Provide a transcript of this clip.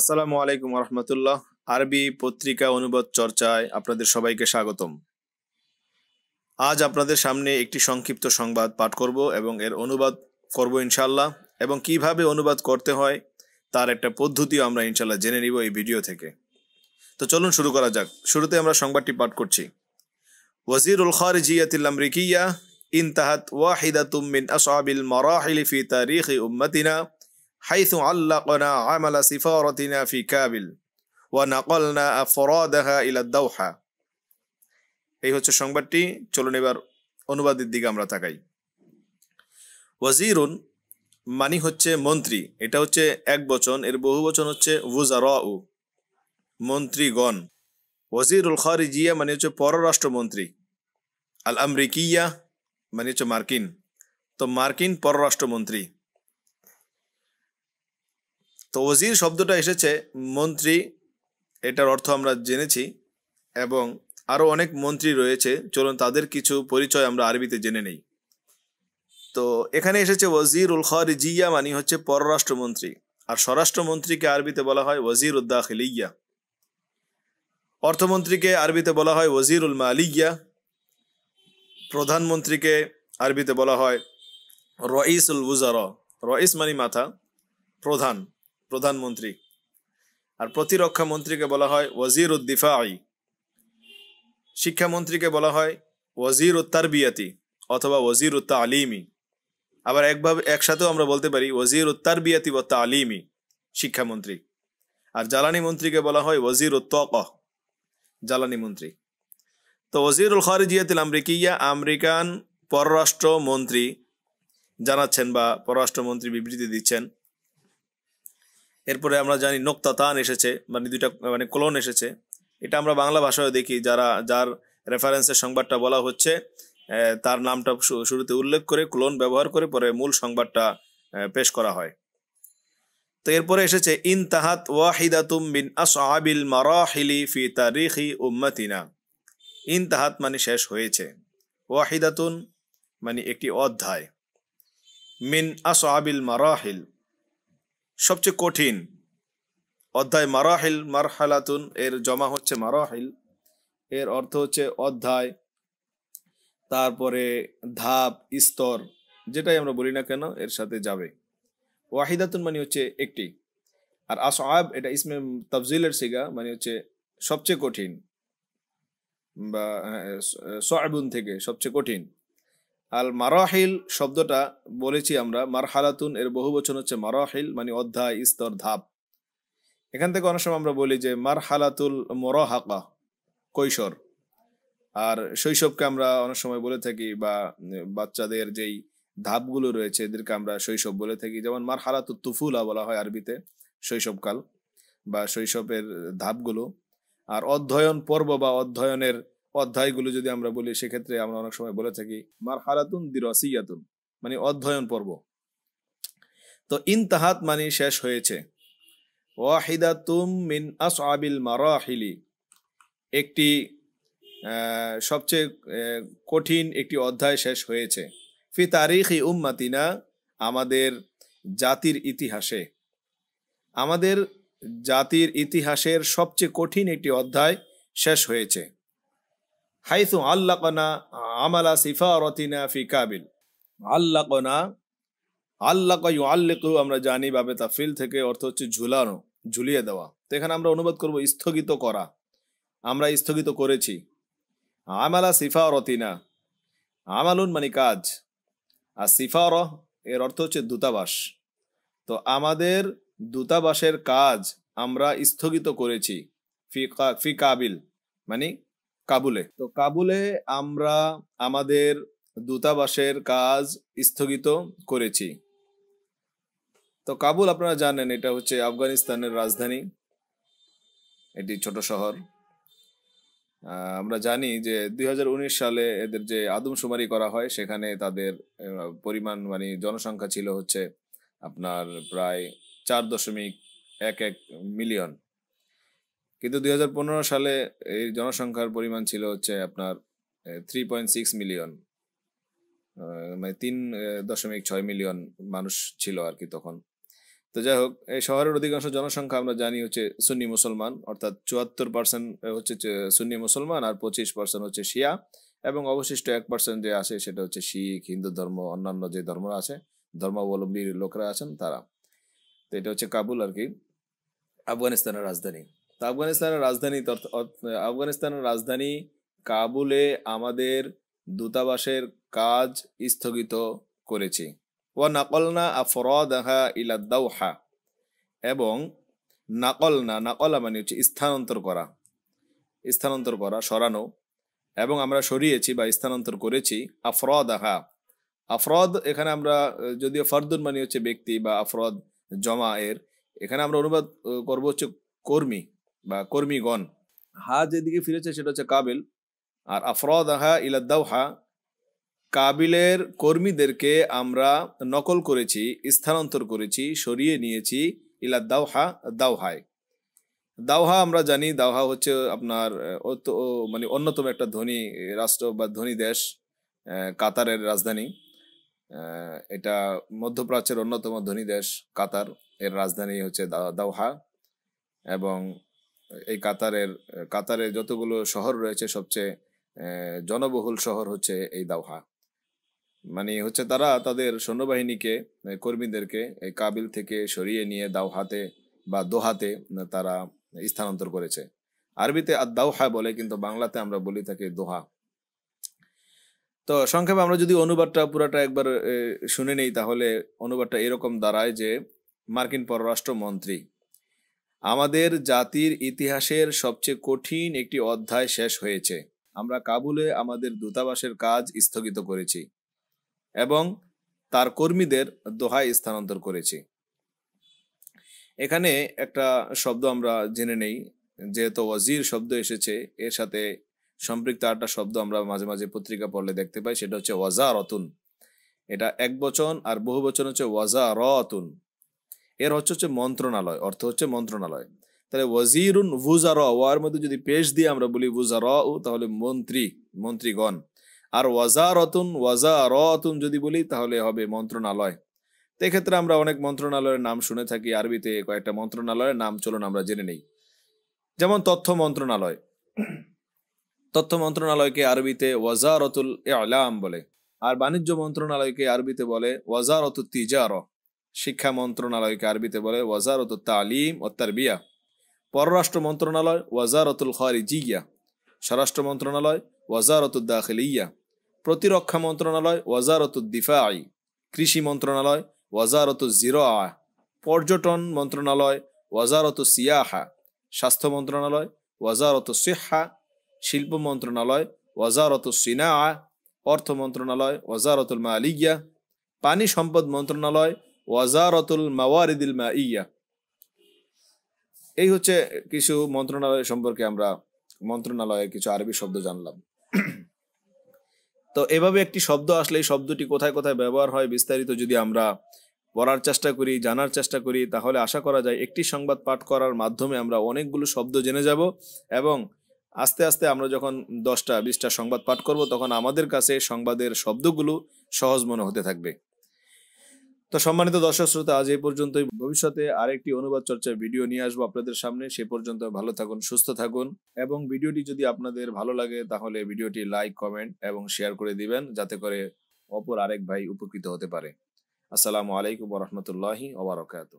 আসসালামু আলাইকুম রহমতুল্লাহ আরবি পত্রিকা অনুবাদ চর্চায় আপনাদের সবাইকে স্বাগতম আজ আপনাদের সামনে একটি সংক্ষিপ্ত সংবাদ পাঠ করব এবং এর অনুবাদ করব ইনশাল্লাহ এবং কিভাবে অনুবাদ করতে হয় তার একটা পদ্ধতিও আমরা ইনশাল্লাহ জেনে নিব এই ভিডিও থেকে তো চলুন শুরু করা যাক শুরুতে আমরা সংবাদটি পাঠ করছি ওয়াজিরুল খারিজিয়াতিল আমরিকিয়া ইনতাহাত ওয়াহিদা তুমিন আসহাবিল মারাহিল ফি উম্মাতিনা حيث علقنا عمل سفارتنا في كابل ونقلنا أفرادها إلى الدوحة এই হচ্ছে সংবাদটি চলুন এবার অনুবাদের দিকে আমরা তাকাই ওয়াজিরুন মানি হচ্ছে মন্ত্রী এটা হচ্ছে এক বচন এর বহু বচন হচ্ছে উজারাউ মন্ত্রীগণ ওয়াজিরুল খারিজিয়া মানে হচ্ছে পররাষ্ট্রমন্ত্রী আল আমরিকিয়া মানে হচ্ছে মার্কিন তো মার্কিন পররাষ্ট্রমন্ত্রী তো ওজির শব্দটা এসেছে মন্ত্রী এটার অর্থ আমরা জেনেছি এবং আরও অনেক মন্ত্রী রয়েছে চলুন তাদের কিছু পরিচয় আমরা আরবিতে জেনে নেই তো এখানে এসেছে ওয়াজির উল জিয়া মানি হচ্ছে পররাষ্ট্রমন্ত্রী আর স্বরাষ্ট্রমন্ত্রীকে আরবিতে বলা হয় ওয়াজির উদ্দাখিলিয়া অর্থমন্ত্রীকে আরবিতে বলা হয় ওয়াজির উল মালিয়া প্রধানমন্ত্রীকে আরবিতে বলা হয় রইস উল উজার রইস মানি মাথা প্রধান প্রধানমন্ত্রী আর প্রতিরক্ষা মন্ত্রীকে বলা হয় ওয়াজির উদ্দিফা আই শিক্ষামন্ত্রীকে বলা হয় ওয়াজির উত্তারবিয়াতি অথবা ওয়াজির উত্তা আলিমি আবার একভাবে একসাথেও আমরা বলতে পারি ওয়াজির উত্তারবিয়াতি বত্তা আলিমি শিক্ষামন্ত্রী আর জ্বালানি মন্ত্রীকে বলা হয় ওয়াজির উত্তক জ্বালানি মন্ত্রী তো ওয়াজিরুল খারিজিয়াতিল আমরিকিয়া আমেরিকান পররাষ্ট্রমন্ত্রী জানাচ্ছেন বা পররাষ্ট্রমন্ত্রী বিবৃতি দিচ্ছেন এরপরে আমরা জানি নোক্তা তান এসেছে মানে দুইটা মানে কোলন এসেছে এটা আমরা বাংলা ভাষায় দেখি যারা যার রেফারেন্সের সংবাদটা বলা হচ্ছে তার নামটা শুরুতে উল্লেখ করে ক্লোন ব্যবহার করে পরে মূল সংবাদটা পেশ করা হয় তো এরপরে এসেছে ইন তাহাত ওয়াহিদাতুম বিন আসহাবিল মারাহিলি ফি তারিখি উম্মাতিনা ইন তাহাত মানে শেষ হয়েছে ওয়াহিদাতুন মানে একটি অধ্যায় মিন আসহাবিল মারাহিল সবচেয়ে কঠিন অধ্যায় মারাহিল মারহালাতুন এর জমা হচ্ছে মারাহিল এর অর্থ হচ্ছে অধ্যায় তারপরে ধাপ স্তর যেটাই আমরা বলি না কেন এর সাথে যাবে ওয়াহিদাতুন মানে হচ্ছে একটি আর আব এটা ইসমে তফজিলের সিগা মানে হচ্ছে সবচেয়ে কঠিন বা হ্যাঁ, সয়াবুন থেকে সবচেয়ে কঠিন আল মারাহিল শব্দটা বলেছি আমরা মারহালাতুন এর বহু বচন হচ্ছে মারাহিল মানে অধ্যায় স্তর ধাপ এখান থেকে অনেক সময় আমরা বলি যে মারহালাতুল মরহাকা কৈশোর আর শৈশবকে আমরা অনেক সময় বলে থাকি বা বাচ্চাদের যেই ধাপগুলো রয়েছে এদেরকে আমরা শৈশব বলে থাকি যেমন মারহালাতু তুফুলা বলা হয় আরবিতে শৈশবকাল বা শৈশবের ধাপগুলো আর অধ্যয়ন পর্ব বা অধ্যয়নের অধ্যায়গুলো যদি আমরা বলি সেক্ষেত্রে আমরা অনেক সময় বলে থাকি মার হারাতুন দিরসিয়াতুন মানে অধ্যয়ন পর্ব তো ইনতাহাত মানে শেষ হয়েছে ওয়াহিদাতুম মিন আসআবিল মারাহিলি একটি সবচেয়ে কঠিন একটি অধ্যায় শেষ হয়েছে ফি তারিখ উম্মাতিনা আমাদের জাতির ইতিহাসে আমাদের জাতির ইতিহাসের সবচেয়ে কঠিন একটি অধ্যায় শেষ হয়েছে হাইসু আল্লাকনা আমালা সিফারতিনা ফি কাবিল আল্লাকনা আল্লাকা ইউ আল্লিকু আমরা জানি বাবে তাফিল থেকে অর্থ হচ্ছে ঝুলানো ঝুলিয়ে দেওয়া তো এখানে আমরা অনুবাদ করব স্থগিত করা আমরা স্থগিত করেছি আমালা সিফারতিনা আমালুন মানে কাজ আর সিফার এর অর্থ হচ্ছে দূতাবাস তো আমাদের দূতাবাসের কাজ আমরা স্থগিত করেছি ফি কাবিল মানে কাবুলে তো কাবুলে আমরা আমাদের দূতাবাসের কাজ স্থগিত করেছি তো কাবুল আপনারা জানেন এটা হচ্ছে আফগানিস্তানের রাজধানী এটি ছোট শহর আমরা জানি যে দুই সালে এদের যে আদমশুমারি করা হয় সেখানে তাদের পরিমাণ মানে জনসংখ্যা ছিল হচ্ছে আপনার প্রায় চার দশমিক এক এক মিলিয়ন কিন্তু দুই সালে এই জনসংখ্যার পরিমাণ ছিল হচ্ছে আপনার থ্রি পয়েন্ট সিক্স মিলিয়ন মানে তিন দশমিক ছয় মিলিয়ন মানুষ ছিল আর কি তখন তো যাই হোক এই শহরের অধিকাংশ জনসংখ্যা আমরা জানি হচ্ছে সুন্নি মুসলমান অর্থাৎ চুয়াত্তর পার্সেন্ট হচ্ছে সুন্নি মুসলমান আর পঁচিশ পার্সেন্ট হচ্ছে শিয়া এবং অবশিষ্ট এক পার্সেন্ট যে আছে সেটা হচ্ছে শিখ হিন্দু ধর্ম অন্যান্য যে ধর্ম আছে ধর্মাবলম্বী লোকরা আছেন তারা তো এটা হচ্ছে কাবুল আর কি আফগানিস্তানের রাজধানী আফগানিস্তানের রাজধানী আফগানিস্তানের রাজধানী কাবুলে আমাদের দূতাবাসের কাজ স্থগিত করেছি ও নাকলনা আফরদাহা ইলাদাউহা এবং নাকলনা নাকলা মানে হচ্ছে স্থানান্তর করা স্থানান্তর করা সরানো এবং আমরা সরিয়েছি বা স্থানান্তর করেছি আফরদাহা আফরদ এখানে আমরা যদিও ফরদুন মানে হচ্ছে ব্যক্তি বা আফরদ জমা এর এখানে আমরা অনুবাদ করবো হচ্ছে কর্মী বা কর্মীগণ হা যেদিকে ফিরেছে সেটা হচ্ছে কাবিল আর আফরদ হা ইলাদ্দাউহা কাবিলের কর্মীদেরকে আমরা নকল করেছি স্থানান্তর করেছি সরিয়ে নিয়েছি ইলা দাওহা দাওহায় দাওহা আমরা জানি দাওহা হচ্ছে আপনার মানে অন্যতম একটা ধনী রাষ্ট্র বা ধনী দেশ কাতারের রাজধানী এটা মধ্যপ্রাচ্যের অন্যতম ধনী দেশ কাতার এর রাজধানী হচ্ছে দাওহা এবং এই কাতারের কাতারে যতগুলো শহর রয়েছে সবচেয়ে জনবহুল শহর হচ্ছে এই দাওহা মানে হচ্ছে তারা তাদের সৈন্যবাহিনীকে কর্মীদেরকে এই কাবিল থেকে সরিয়ে নিয়ে দাওহাতে বা দোহাতে তারা স্থানান্তর করেছে আরবিতে আর দাওহা বলে কিন্তু বাংলাতে আমরা বলি থাকি দোহা তো সংক্ষেপে আমরা যদি অনুবাদটা পুরাটা একবার শুনে নেই তাহলে অনুবাদটা এরকম দাঁড়ায় যে মার্কিন পররাষ্ট্র মন্ত্রী আমাদের জাতির ইতিহাসের সবচেয়ে কঠিন একটি অধ্যায় শেষ হয়েছে আমরা কাবুলে আমাদের দূতাবাসের কাজ স্থগিত করেছি এবং তার কর্মীদের দোহায় স্থানান্তর করেছি এখানে একটা শব্দ আমরা জেনে নেই যেহেতু ওয়াজির শব্দ এসেছে এর সাথে সম্পৃক্ত আরেকটা শব্দ আমরা মাঝে মাঝে পত্রিকা পড়লে দেখতে পাই সেটা হচ্ছে ওয়াজা রতুন এটা এক বচন আর বহু বচন হচ্ছে ওয়াজা রতুন এর হচ্ছে হচ্ছে মন্ত্রণালয় অর্থ হচ্ছে মন্ত্রণালয় তাহলে ওয়াজিরুন ভুজার ওয়ার মধ্যে যদি পেশ দিয়ে আমরা বলি ভুজার তাহলে মন্ত্রী মন্ত্রীগণ আর ওয়াজারতুন অতুন যদি বলি তাহলে হবে মন্ত্রণালয় তো এক্ষেত্রে আমরা অনেক মন্ত্রণালয়ের নাম শুনে থাকি আরবিতে কয়েকটা মন্ত্রণালয়ের নাম চলুন আমরা জেনে নেই যেমন তথ্য মন্ত্রণালয় তথ্য মন্ত্রণালয়কে আরবিতে ওয়াজারতুল এলাম বলে আর বাণিজ্য মন্ত্রণালয়কে আরবিতে বলে ওয়াজারত তিজার শিক্ষা মন্ত্রণালয়কে আরবিতে বলে ওয়াজারত তালিম ও তারবিয়া পররাষ্ট্র মন্ত্রণালয় ওয়াজারতুল খারিজিয়া স্বরাষ্ট্র মন্ত্রণালয় ওয়াজারতুল দাখিলিয়া প্রতিরক্ষা মন্ত্রণালয় ওয়াজারতুল আই কৃষি মন্ত্রণালয় ওয়াজারতুল জিরা পর্যটন মন্ত্রণালয় ওয়াজারত সিয়াহা স্বাস্থ্য মন্ত্রণালয় ওয়াজারত সিহা শিল্প মন্ত্রণালয় ওয়াজারত সিনা অর্থ মন্ত্রণালয় ওয়াজারতুল মালিয়া পানি সম্পদ মন্ত্রণালয় ওয়াজারতুল মাওয়ারিদুল মা ইয়া এই হচ্ছে কিছু মন্ত্রণালয় সম্পর্কে আমরা মন্ত্রণালয়ের কিছু আরবি শব্দ জানলাম তো এভাবে একটি শব্দ আসলে এই শব্দটি কোথায় কোথায় ব্যবহার হয় বিস্তারিত যদি আমরা পড়ার চেষ্টা করি জানার চেষ্টা করি তাহলে আশা করা যায় একটি সংবাদ পাঠ করার মাধ্যমে আমরা অনেকগুলো শব্দ জেনে যাব এবং আস্তে আস্তে আমরা যখন দশটা বিশটা সংবাদ পাঠ করব তখন আমাদের কাছে সংবাদের শব্দগুলো সহজ মনে হতে থাকবে তো সম্মানিত দর্শক শ্রোতা আজ এই পর্যন্তই ভবিষ্যতে আরেকটি অনুবাদ চর্চার ভিডিও নিয়ে আসবো আপনাদের সামনে সে পর্যন্ত ভালো থাকুন সুস্থ থাকুন এবং ভিডিওটি যদি আপনাদের ভালো লাগে তাহলে ভিডিওটি লাইক কমেন্ট এবং শেয়ার করে দিবেন যাতে করে অপর আরেক ভাই উপকৃত হতে পারে আসসালামু আলাইকুম রহমতুল্লাহি ওবরাকাতু